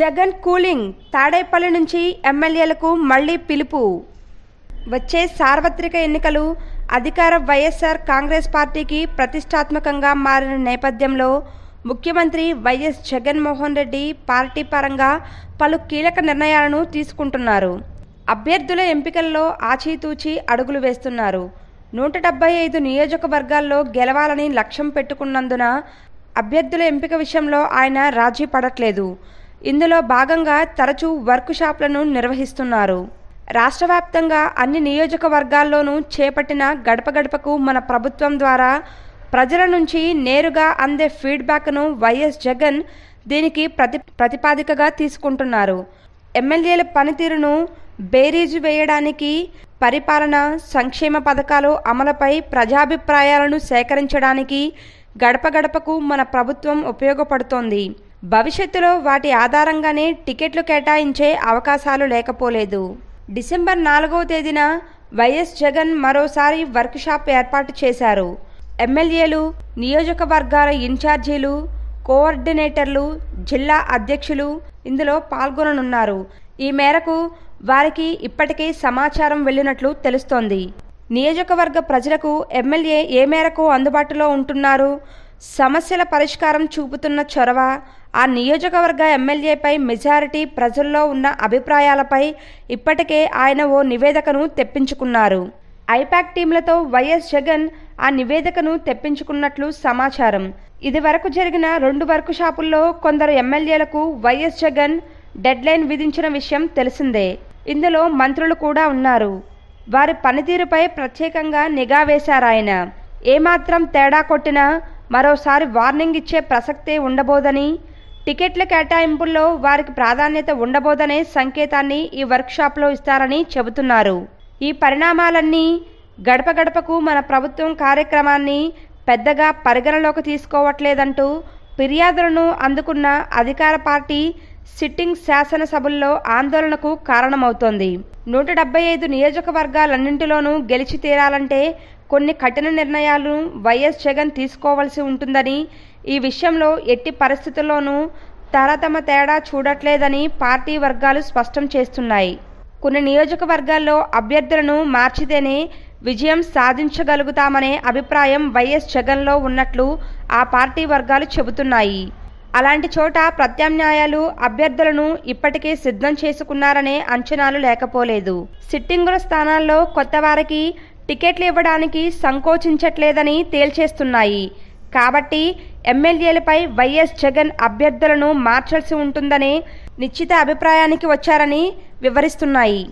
Jagan cooling Tadepalli నుంచి ఎమ్మెల్యేలకు మళ్లీ పిలుపు వచ్చే సార్వత్రిక ఎన్నికలు అధికార వైఎస్ఆర్ కాంగ్రెస్ పార్టీకి ప్రతిష్టాత్మకంగా మారిన నేపథ్యంలో ముఖ్యమంత్రి వైఎస్ జగన్మోహన్ రెడ్డి పార్టీ పరంగా పలు కీలక నిర్ణయాలను తీసుకుంటున్నారు అభ్యర్థుల ఎంపికల్లో ఆచితూచి అడుగులు వేస్తున్నారు నూట డెబ్బై ఐదు నియోజకవర్గాల్లో గెలవాలని లక్ష్యం పెట్టుకున్నందున అభ్యర్థుల ఎంపిక విషయంలో ఆయన రాజీ పడట్లేదు ఇందులో భాగంగా తరచూ వర్క్ షాప్లను నిర్వహిస్తున్నారు రాష్ట్ర వ్యాప్తంగా అన్ని నియోజకవర్గాల్లోనూ చేపట్టిన గడప గడపకు మన ప్రభుత్వం ద్వారా ప్రజల నుంచి నేరుగా అందే ఫీడ్బ్యాక్ను వైఎస్ జగన్ దీనికి ప్రతి ప్రతిపాదికగా తీసుకుంటున్నారు ఎమ్మెల్యేల పనితీరును బేరీజు వేయడానికి పరిపాలన సంక్షేమ పథకాలు అమలుపై ప్రజాభిప్రాయాలను సేకరించడానికి గడప గడపకు మన ప్రభుత్వం ఉపయోగపడుతోంది భవిష్యత్తులో వాటి ఆధారంగానే టికెట్లు కేటాయించే అవకాశాలు లేకపోలేదు డిసెంబర్ నాలుగవ తేదీన వైఎస్ జగన్ మరోసారి వర్క్షాప్ ఏర్పాటు చేశారు ఎమ్మెల్యేలు నియోజకవర్గాల ఇన్ఛార్జీలు కోఆర్డినేటర్లు జిల్లా అధ్యక్షులు ఇందులో పాల్గొననున్నారు ఈ మేరకు వారికి ఇప్పటికే సమాచారం వెళ్ళినట్లు తెలుస్తోంది నియోజకవర్గ ప్రజలకు ఎమ్మెల్యే ఏ మేరకు అందుబాటులో ఉంటున్నారు సమస్యల పరిష్కారం చూపుతున్న చొరవ ఆ నియోజకవర్గ ఎమ్మెల్యేపై మెజారిటీ ప్రజల్లో ఉన్న అభిప్రాయాలపై ఇప్పటికే ఆయన ఓ నివేదికను తెప్పించుకున్నారు ఐపాక్ టీంలతో వైఎస్ జగన్ ఆ నివేదికను తెప్పించుకున్నట్లు సమాచారం ఇది వరకు జరిగిన రెండు వర్క్ షాపుల్లో కొందరు ఎమ్మెల్యేలకు వైఎస్ జగన్ డెడ్లైన్ విధించిన విషయం తెలిసిందే ఇందులో మంత్రులు కూడా ఉన్నారు వారి పనితీరుపై ప్రత్యేకంగా నిఘా వేశారాయన ఏమాత్రం తేడా కొట్టినా మరోసారి వార్నింగ్ ఇచ్చే ప్రసక్తే ఉండబోదని టికెట్ల కేటాయింపుల్లో వారికి ప్రాధాన్యత ఉండబోదనే సంకేతాన్ని ఈ వర్క్షాప్లో ఇస్తారని చెబుతున్నారు ఈ పరిణామాలన్నీ గడప గడపకు మన ప్రభుత్వం కార్యక్రమాన్ని పెద్దగా పరిగణలోకి తీసుకోవట్లేదంటూ ఫిర్యాదులను అందుకున్న అధికార పార్టీ సిట్టింగ్ శాసనసభల్లో ఆందోళనకు కారణమవుతోంది నూట డెబ్బై ఐదు నియోజకవర్గాలన్నింటిలోనూ గెలిచి తీరాలంటే కొన్ని కఠిన నిర్ణయాలు వైఎస్ జగన్ తీసుకోవాల్సి ఉంటుందని ఈ విషయంలో ఎట్టి పరిస్థితుల్లోనూ తరతమ తేడా చూడట్లేదని పార్టీ వర్గాలు స్పష్టం చేస్తున్నాయి కొన్ని నియోజకవర్గాల్లో అభ్యర్థులను మార్చితేనే విజయం సాధించగలుగుతామనే అభిప్రాయం వైఎస్ జగన్లో ఉన్నట్లు ఆ పార్టీ వర్గాలు చెబుతున్నాయి అలాంటి చోట ప్రత్యామ్నాయాలు అభ్యర్థులను ఇప్పటికే సిద్ధం చేసుకున్నారనే అంచనాలు లేకపోలేదు సిట్టింగుల స్థానాల్లో కొత్త వారికి టికెట్లు ఇవ్వడానికి సంకోచించట్లేదని తేల్చేస్తున్నాయి కాబట్టి ఎమ్మెల్యేలపై వైఎస్ జగన్ అభ్యర్థులను మార్చాల్సి ఉంటుందనే నిశ్చిత అభిప్రాయానికి వచ్చారని వివరిస్తున్నాయి